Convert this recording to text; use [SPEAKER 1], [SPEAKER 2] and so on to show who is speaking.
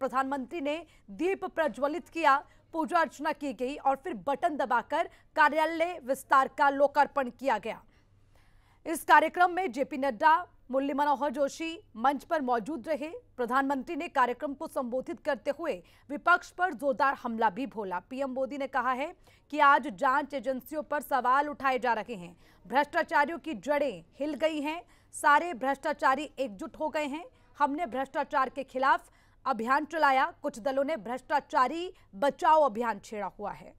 [SPEAKER 1] प्रधानमंत्री ने दीप प्रज्वलित किया पूजा अर्चना की गई और फिर बटन दबाकर कार्यालय विस्तार का लोकार्पण किया गया इस कार्यक्रम में जेपी नड्डा मुरली मनोहर जोशी मंच पर मौजूद रहे प्रधानमंत्री ने कार्यक्रम को संबोधित करते हुए विपक्ष पर जोरदार हमला भी भोला पीएम मोदी ने कहा है कि आज जांच एजेंसियों पर सवाल उठाए जा रहे हैं भ्रष्टाचारियों की जड़ें हिल गई हैं सारे भ्रष्टाचारी एकजुट हो गए हैं हमने भ्रष्टाचार के खिलाफ अभियान चलाया कुछ दलों ने भ्रष्टाचारी बचाओ अभियान छेड़ा हुआ है